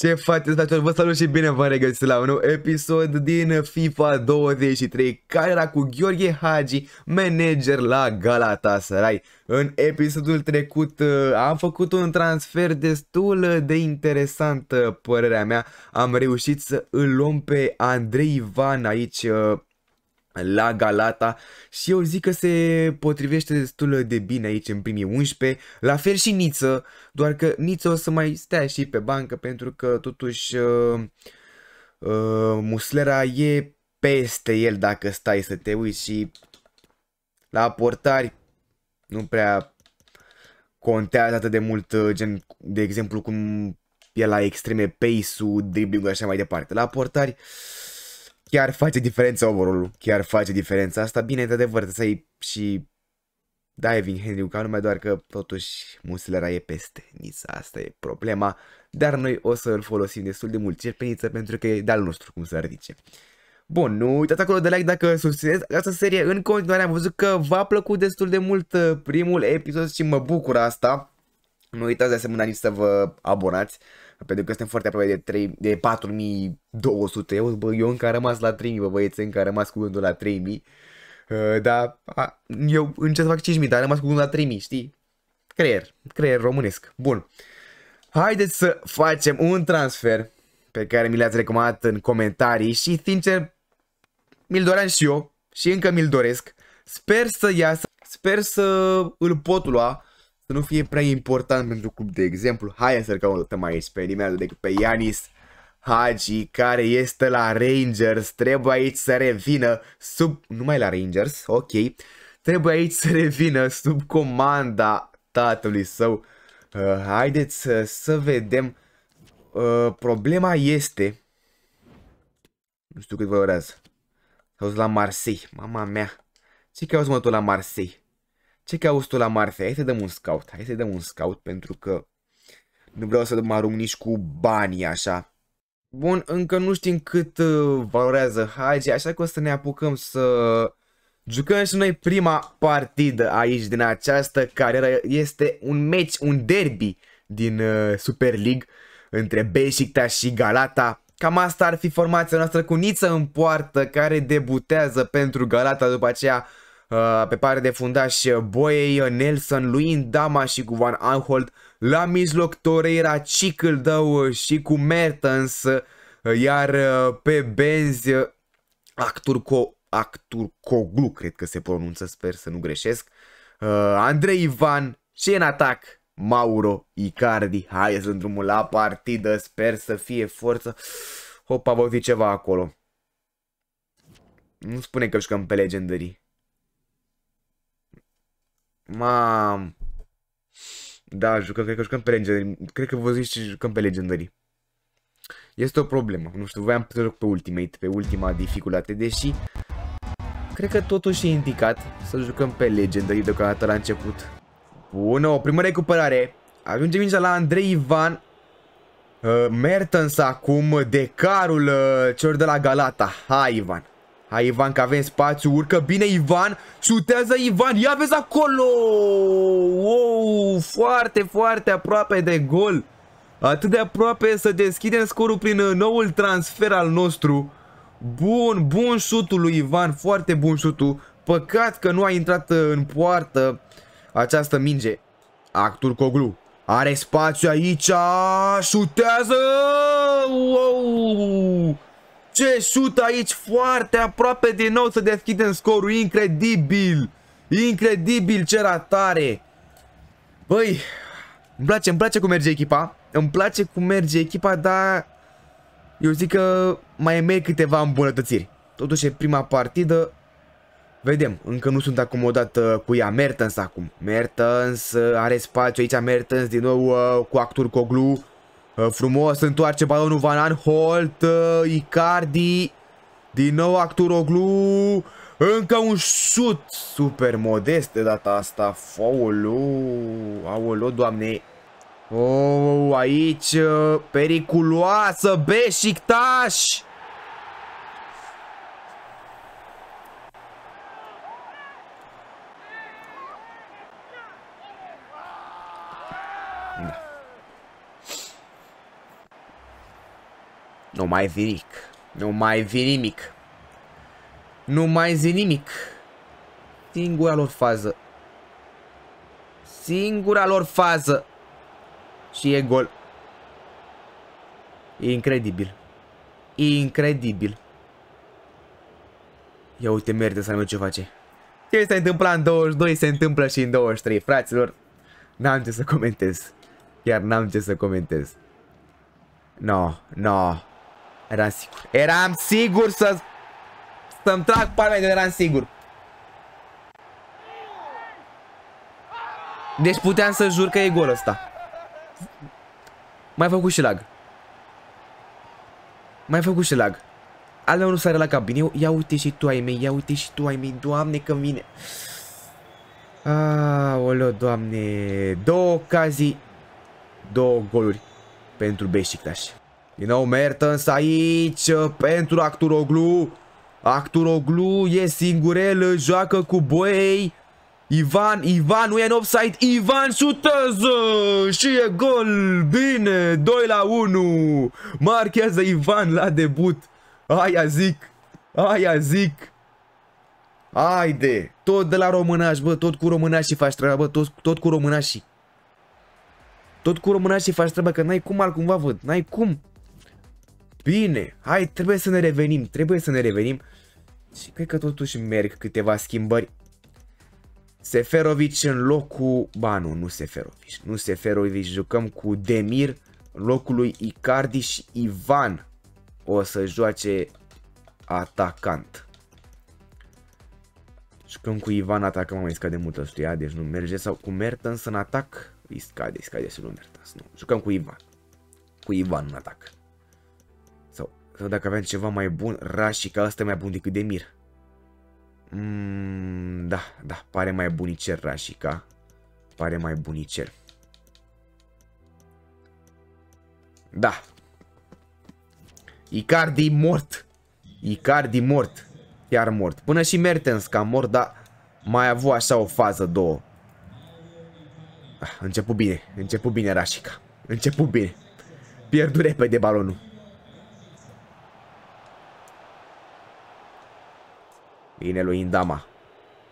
Ce faceți, fraților? Vă salut și bine v-am regăsit la un nou episod din FIFA 23, care era cu Gheorghe Hagi, manager la Galatasaray. În episodul trecut uh, am făcut un transfer destul de interesant, uh, părerea mea. Am reușit să îl luăm pe Andrei Ivan aici uh, la Galata și eu zic că se potrivește destul de bine aici în primii 11, la fel și Niță, doar că Niță o să mai stea și pe bancă pentru că totuși uh, uh, Muslera e peste el dacă stai să te uiți și la portari nu prea contează atât de mult, uh, gen, de exemplu, cum e la extreme pace-ul, dribbling așa mai departe. La portari uh, chiar face diferența overall chiar face diferența asta. Bine, de adevăr, să ai și diving Henry ca numai doar că totuși muslera e peste Nița, asta e problema, dar noi o să îl folosim destul de mult cerpeniță pentru că e de-al nostru, cum s-ar zice. Bun, nu uitați acolo de like dacă susțineți această serie în continuare, am văzut că v-a plăcut destul de mult uh, primul episod și mă bucur asta. Nu uitați de asemenea nici să vă abonați, pentru că suntem foarte aproape de, 3, de 4200. Eu, bă, eu încă am rămas la 3000, bă, băieți, încă am rămas cu gândul la 3000. Uh, dar a, eu încerc să fac 5000, dar am rămas cu gândul la 3000, știi? Creier, creier românesc. Bun. Haideți să facem un transfer pe care mi l-ați recomandat în comentarii și, sincer, mi-l doream și eu și încă mi-l doresc. Sper să iasă, sper să îl pot lua să nu fie prea important pentru club. De exemplu, hai să mai aici pe nimeni decât pe Ianis Hagi, care este la Rangers. Trebuie aici să revină sub... numai la Rangers, ok. Trebuie aici să revină sub comanda tatălui său. Uh, haideți uh, să vedem. Uh, problema este... Nu știu cât vă urează. Sau la Marseille, mama mea. Ce cauți mă tu la Marseille? Ce cauți tu la Marte? Hai să dăm un scout. Hai să dăm un scout pentru că nu vreau să mă arunc nici cu banii așa. Bun, încă nu știm cât uh, valorează Hagi, așa că o să ne apucăm să jucăm și noi prima partidă aici din această carieră. Este un meci, un derby din uh, Super League între Beșiktaș și Galata. Cam asta ar fi formația noastră cu Niță în poartă care debutează pentru Galata după aceea Uh, pe pare de fundaș uh, Boei, uh, Nelson, Luin Dama și cu Van Anholt. La mijloc Torreira, Cicldău și cu Mertens, iar pe benzi Acturco, Acturcoglu, cred că se pronunță, sper să nu greșesc, Andrei Ivan și în atac Mauro Icardi. Hai să drumul la partidă, sper să fie forță. Hopa, voi fi ceva acolo. Nu spune că jucăm pe legendării. Mam. Da, jucăm, cred că jucăm pe Legendary. Cred că vă zici jucăm pe Legendary. Este o problemă. Nu știu, voiam să joc pe Ultimate, pe ultima dificultate, deși... Cred că totuși e indicat să jucăm pe Legendary deocamdată la început. Bună, o primă recuperare. Ajungem mingea la Andrei Ivan. Uh, Mertens acum, decarul uh, celor de la Galata. Hai, Ivan. Hai Ivan că avem spațiu, urcă bine Ivan, șutează Ivan, ia vezi acolo! Wow, foarte, foarte aproape de gol. Atât de aproape să deschidem scorul prin uh, noul transfer al nostru. Bun, bun șutul lui Ivan, foarte bun șutul. Păcat că nu a intrat uh, în poartă această minge. actul Coglu are spațiu aici, șutează! Wow! Ce șut aici, foarte aproape din nou să deschidem scorul, incredibil! Incredibil ce ratare! Băi, îmi place, îmi place cum merge echipa, îmi place cum merge echipa, dar eu zic că mai mai câteva îmbunătățiri. Totuși e prima partidă, vedem, încă nu sunt acomodat uh, cu ea, Mertens acum. Mertens uh, are spațiu aici, Mertens din nou uh, cu Actur Coglu, Uh, frumos, întoarce balonul Van Anholt, uh, Icardi, din nou Acturoglu, încă un șut, super modest de data asta, faulu, aolo, doamne, oh, aici, uh, periculoasă, Beșiktaș, mai zi nimic. Nu mai zi nimic. Nu mai zi nimic. Singura lor fază. Singura lor fază. Și e gol. E incredibil. E incredibil. Ia uite, merită să nu ce face. Ce se întâmpla în 22 se întâmplă și în 23, fraților. N-am ce să comentez. Chiar n-am ce să comentez. No, no. Eram sigur. Eram sigur să... Să-mi trag palmele, eram sigur. Deci puteam să jur că e gol ăsta. Mai făcut și lag. Mai făcut și lag. Al meu nu sare la cabine. Ia uite și tu ai mei, ia uite și tu ai mei. Doamne că vine. Aoleo, doamne. Două ocazii. Două goluri pentru Beșiktaș. Din nou Mertens aici uh, pentru Acturoglu. Acturoglu e singurel, joacă cu Boei. Ivan, Ivan, nu e în offside, Ivan șutează și e gol, bine, 2 la 1, marchează Ivan la debut, aia zic, aia zic, haide, tot de la românaș, bă, tot cu românașii faci treaba, bă, tot, tot cu românașii, tot cu românașii faci treaba, că n-ai cum altcumva văd, n-ai cum, Bine, hai, trebuie să ne revenim, trebuie să ne revenim. Și cred că totuși merg câteva schimbări. Seferovic în locul... Ba nu, nu Seferovic. Nu Seferovic, jucăm cu Demir în locul lui Icardi și Ivan o să joace atacant. Jucăm cu Ivan atacăm mai scade mult ăstuia, deci nu merge. Sau cu Mertens în atac, îi scade, îi scade să nu Mertens. Nu, jucăm cu Ivan. Cu Ivan în atac. Că dacă aveam ceva mai bun, rași că ăsta e mai bun decât Demir. Mm, da, da, pare mai bunicer Rashica. Pare mai bunicer. Da. Icardi mort. Icardi mort. iar mort. Până și Mertens ca mort, dar mai a avut așa o fază, două. Ah, început bine, început bine Rashica. Început bine. Pierdu repede balonul. Bine lui Indama.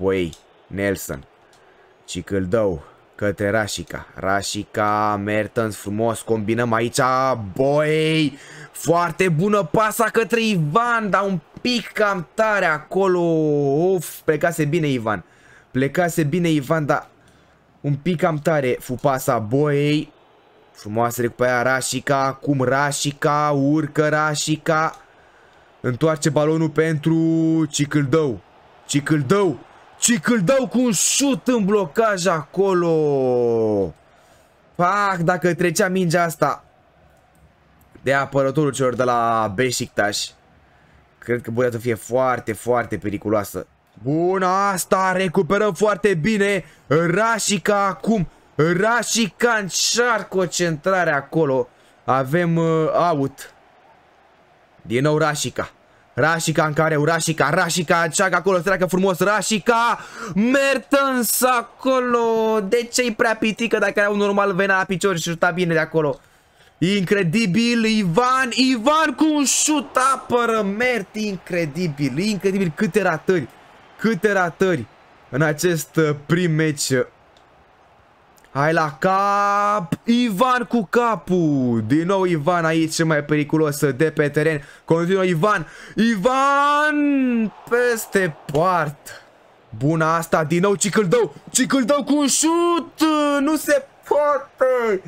Boei, Nelson. dău către Rașica. Rașica, Mertens, frumos, combinăm aici. Boei, foarte bună pasa către Ivan, dar un pic cam tare acolo. Uf, plecase bine Ivan. Plecase bine Ivan, dar un pic cam tare fu pasa Boei. Frumoasă recuperarea Rașica, acum Rașica, urcă Rașica. Întoarce balonul pentru Cicâldău. Cicâldău. Cicâldău cu un șut în blocaj acolo. Pac, dacă trecea mingea asta de apărătorul celor de la Besiktas. Cred că putea să fie foarte, foarte periculoasă. Bun, asta recuperăm foarte bine. Rașica acum. Rașica încearcă o centrare acolo. Avem uh, out. Din nou Rashica. Rashica în care Rashica, Rashica, cea acolo treacă frumos, Rashica, Mertens acolo, de ce e prea pitică dacă era un normal venea la picior și șuta bine de acolo. Incredibil, Ivan, Ivan cu un șut apără, Mert, incredibil, incredibil, câte ratări, câte ratări în acest uh, prim meci Hai la cap! Ivan cu capul! Din nou Ivan aici, cel mai periculos de pe teren. Continuă Ivan! Ivan! Peste part! Bună asta, din nou Cicâldău! Cicâldău cu un șut! Nu se poate!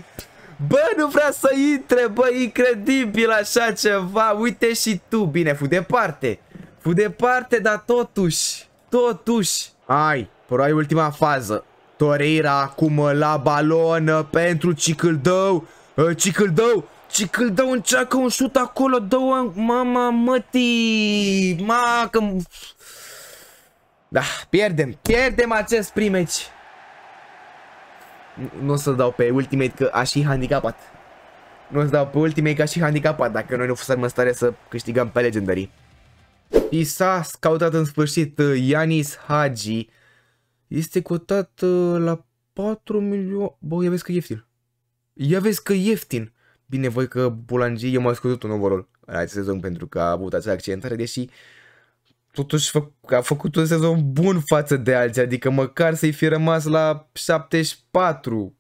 Bă, nu vrea să intre, bă, incredibil așa ceva. Uite și tu, bine, fu departe. Fu departe, dar totuși, totuși. Hai, probabil ultima fază. Toreira acum la balon uh, pentru Cicâldău. Uh, Cicâldău! Cicâldău încearcă un șut acolo, dă mama măti! Ma, că... Da, pierdem, pierdem acest primeci. Nu o să dau pe ultimate că aș fi handicapat. Nu o să dau pe ultimate că aș și handicapat dacă noi nu fusem în stare să câștigăm pe legendary. isas căutat în sfârșit uh, Ianis Hagi este cotat uh, la 4 milioane... Bă, ia vezi că ieftin. Ia vezi că ieftin. Bine, voi că Bulangie m-a scăzut un overall în acest sezon pentru că a avut acea accidentare, deși totuși a făcut un sezon bun față de alții, adică măcar să-i fi rămas la 74.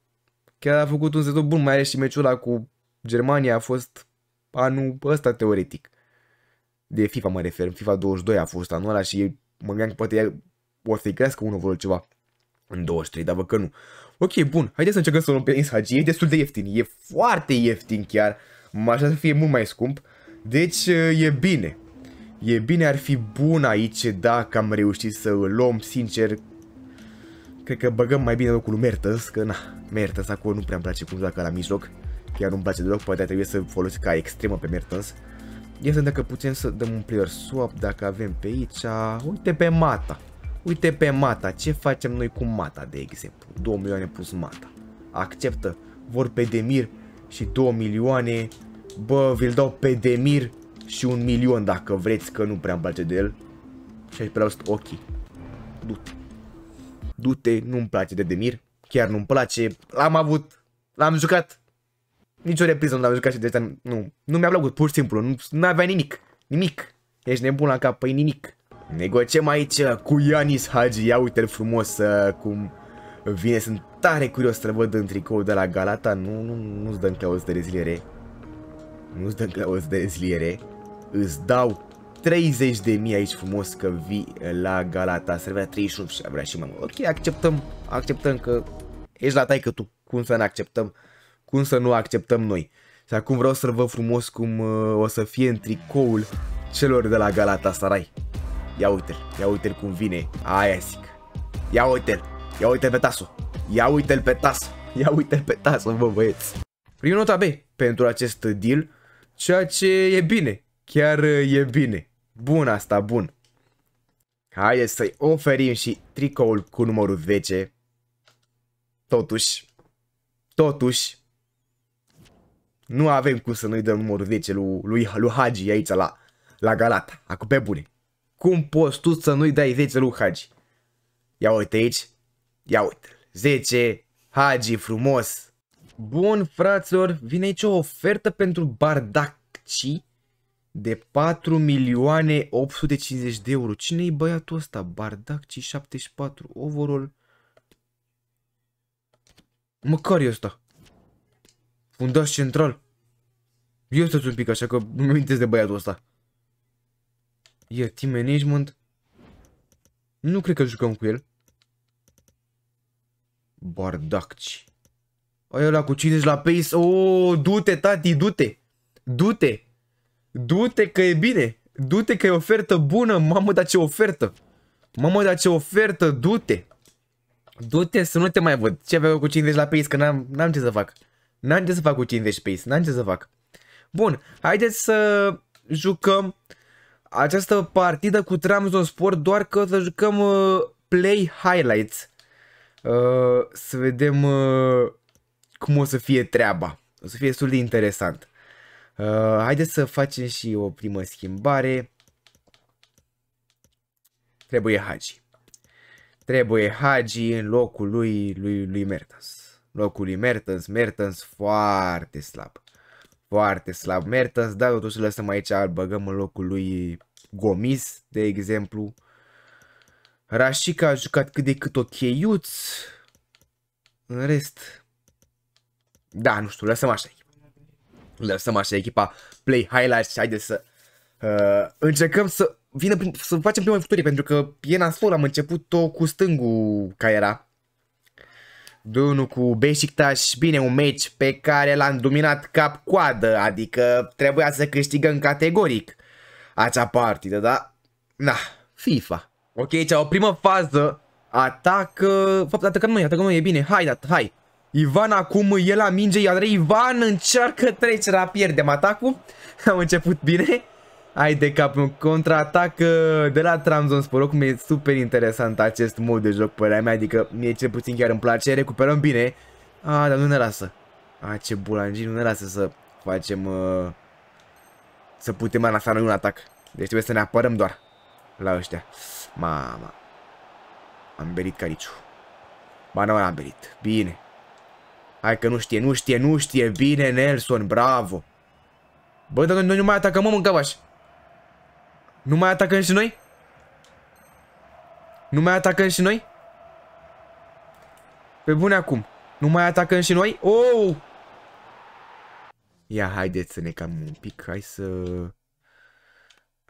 Chiar a făcut un sezon bun, mai ales și meciul ăla cu Germania a fost anul ăsta teoretic. De FIFA mă refer, FIFA 22 a fost anul ăla și mă gândeam că poate o să-i crească unul vreo ceva în 23, dar văd că nu. Ok, bun, haideți să încercăm să luăm pe NSHG, e destul de ieftin, e foarte ieftin chiar, m-aș să fie mult mai scump, deci e bine. E bine, ar fi bun aici dacă am reușit să îl luăm, sincer, cred că băgăm mai bine locul Mertens, că na, Mertens acolo nu prea îmi place cum joacă la mijloc, chiar nu-mi place deloc, poate trebuie să folosi ca extremă pe Mertens. Ia să dacă putem să dăm un player swap, dacă avem pe aici, uite pe Mata. Uite pe mata, ce facem noi cu mata, de exemplu? 2 milioane plus mata. Acceptă, vor pe Demir și 2 milioane, bă, vi-l dau pe Demir și un milion dacă vreți, că nu prea mi place de el. Și aș prea ochii. du-te. Du-te, nu-mi place de Demir, chiar nu-mi place, l-am avut, l-am jucat. Nici o repriză nu l-am jucat și de asta nu, nu mi-a plăcut, pur și simplu, nu avea nimic, nimic. Ești nebun la cap, păi nimic. Negociem aici cu Ianis Hagi, ia uite-l frumos uh, cum vine, sunt tare curios să văd în tricou de la Galata, nu, nu, nu-ți dăm clauză de reziliere, nu-ți dăm clauză de reziliere, îți dau 30 de mii aici frumos că vii la Galata, să vrea 38 și vrea și mai mult, ok, acceptăm, acceptăm că ești la taică tu, cum să ne acceptăm, cum să nu acceptăm noi. Și acum vreau să văd frumos cum uh, o să fie în tricoul celor de la Galata, Sarai. Ia uite-l, ia uite-l cum vine. Aia zic. Ia uite-l, ia uite-l pe tasul. Ia uite-l pe tasul. Ia uite-l pe tasul, bă băieți. Prim nota B pentru acest deal, ceea ce e bine. Chiar e bine. Bun asta, bun. Haideți să-i oferim și tricoul cu numărul 10. Totuși, totuși, nu avem cum să nu-i dăm numărul 10 lui, lui, lui Hagi aici la, la Galata. Acum pe bune. Cum poți tu să nu-i dai 10 lui Hagi? Ia uite aici. Ia uite 10. Hagi frumos. Bun, fraților, vine aici o ofertă pentru Bardacci de 4 milioane 850 de euro. Cine-i băiatul ăsta? Bardacci 74 overall. Mă, care ăsta? Fundaș central. Eu stăți un pic așa că nu mi de băiatul ăsta. E team management. Nu cred că jucăm cu el. Bardacci. Aia la cu 50 la pace. Oh, du-te, tati, du-te. Du-te. Du-te că e bine. Du-te că e ofertă bună. Mamă, dar ce ofertă. Mamă, dar ce ofertă. Du-te. Du-te să nu te mai văd. Ce aveau cu 50 la pace? Că n-am, n-am ce să fac. N-am ce să fac cu 50 pace. N-am ce să fac. Bun, haideți să jucăm această partidă cu Trabzonspor, doar că o să jucăm uh, play highlights. Uh, să vedem uh, cum o să fie treaba. O să fie destul de interesant. Uh, haideți să facem și o primă schimbare. Trebuie Hagi. Trebuie Hagi în locul lui, lui, lui Mertens. Locul lui Mertens, Mertens foarte slab foarte slab. Mertens, da, totuși îl lăsăm aici, îl băgăm în locul lui Gomis, de exemplu. Rashica a jucat cât de cât ok, iuț. În rest, da, nu știu, lăsăm așa echipa. Lăsăm așa echipa, play highlights și haideți să uh, încercăm să vină prin, să facem prima victorie, pentru că e nasol, am început-o cu stângul ca era. 2 cu Besiktas, bine un meci pe care l-am dominat cap-coadă, adică trebuia să câștigăm categoric acea partidă, da? Na, FIFA. Ok, cea o primă fază, atacă, fapt, atacăm noi, atacăm noi, e bine, hai, dat, hai. Ivan acum e la minge, iar Ivan încearcă trecerea, pierdem atacul, am început bine. Ai de cap un contraatac uh, de la Tramzon Trabzonspor, cum e super interesant acest mod de joc, părerea mea, adică mie cel puțin chiar îmi place, recuperăm bine. A, dar nu ne lasă. A, ce bulangii, nu ne lasă să facem, uh, să putem lansa noi un atac. Deci trebuie să ne apărăm doar la ăștia. Mama. Am berit cariciu. Ba nu am berit. Bine. Hai că nu știe, nu știe, nu știe. Bine, Nelson, bravo. Bă, dar noi, nu mai atacăm, mă, mâncăvași. Nu mai atacăm și noi? Nu mai atacăm și noi? Pe bune acum. Nu mai atacăm și noi? Oh! Ia, haideți să ne cam un pic. Hai să...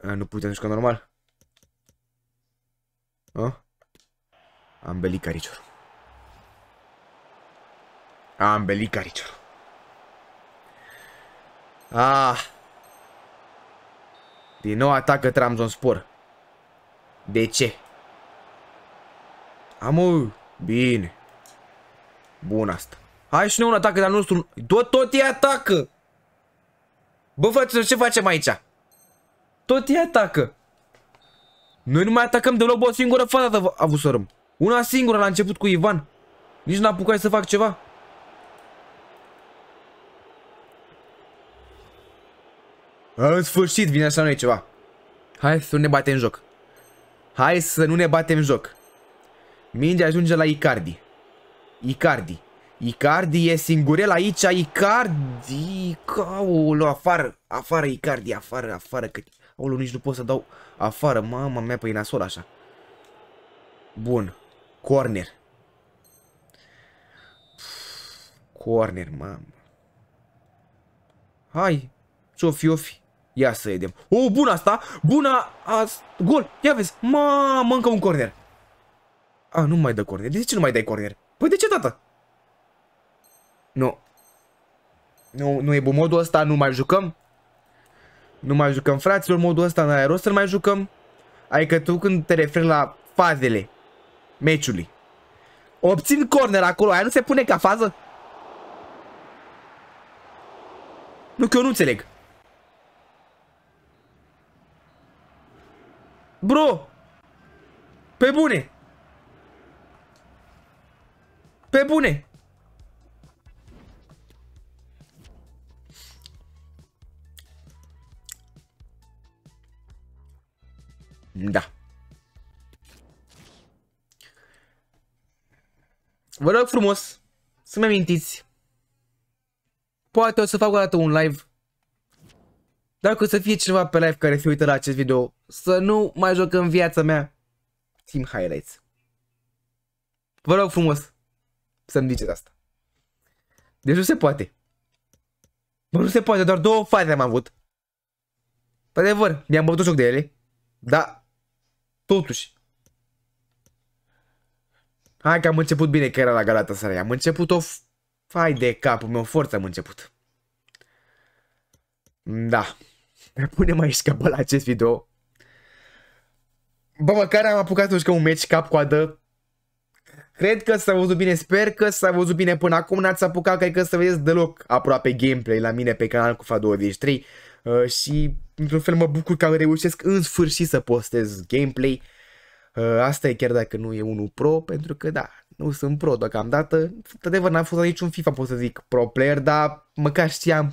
A, nu putem jucă normal. A? Am belit cariciorul. Am belit cariciorul. Ah! Din nou atacă spor. De ce? Amu, bine. Bun asta. Hai și noi un atac de-al nostru. Tot, tot e atacă. Bă, frate, ce facem aici? Tot e atacă. Noi nu mai atacăm deloc, bă, o singură fază avusărăm. Una singură la început cu Ivan. Nici n-a apucat să fac ceva. În sfârșit vine să noi ceva. Hai să nu ne batem joc. Hai să nu ne batem joc. Mingea ajunge la Icardi. Icardi. Icardi e singurel aici, Icardi, caul, afară, afară Icardi, afară, afară, că, aoleu, nici nu pot să dau afară, mama mea, păi nasol așa. Bun, corner. Corner, mamă. Hai, ce-o fi, o fi. Ia să vedem. O, oh, bună asta! Bună! As... Gol! Ia vezi! Mamă, încă un corner! A, nu mai dă corner. De ce nu mai dai corner? Păi de ce, tată? Nu. Nu, nu e bun modul ăsta, nu mai jucăm. Nu mai jucăm, fraților, modul ăsta nu are rost să mai jucăm. Adică tu când te referi la fazele meciului. Obțin corner acolo, aia nu se pune ca fază? Nu, că eu nu înțeleg. Bro! Pe bune! Pe bune! Da. Vă rog frumos să-mi amintiți. Poate o să fac o dată un live dacă o să fie cineva pe live care se uită la acest video, să nu mai joc în viața mea Team Highlights. Vă rog frumos să-mi ziceți asta. Deci nu se poate. Bă, nu se poate, doar două faze am avut. Pe adevăr, mi-am bătut joc de ele. Da, totuși. Hai că am început bine că era la galata Galatasaray. Am început o... Fai de capul meu, forță am început. Da. Punem mai capă la acest video. Bă, măcar am apucat să jucăm un meci cap cu adă. Cred că s-a văzut bine, sper că s-a văzut bine până acum, n-ați apucat, cred că să vedeți deloc aproape gameplay la mine pe canal cu FA23 uh, și într-un fel mă bucur că reușesc în sfârșit să postez gameplay. Uh, asta e chiar dacă nu e unul pro, pentru că da, nu sunt pro deocamdată. De adevăr, n-am fost niciun FIFA, pot să zic, pro player, dar măcar știam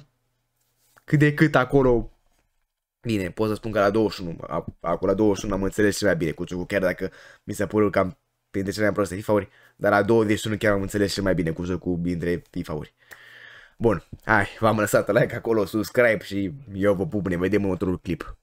cât de cât acolo Bine, pot să spun că la 21, acum la 21 am înțeles și mai bine cu jocul, chiar dacă mi se părut cam printre cele mai proaste FIFA-uri, dar la 21 chiar am înțeles și mai bine cu jocul dintre FIFA-uri. Bun, hai, v-am lăsat like acolo, subscribe și eu vă pup, ne vedem în următorul clip.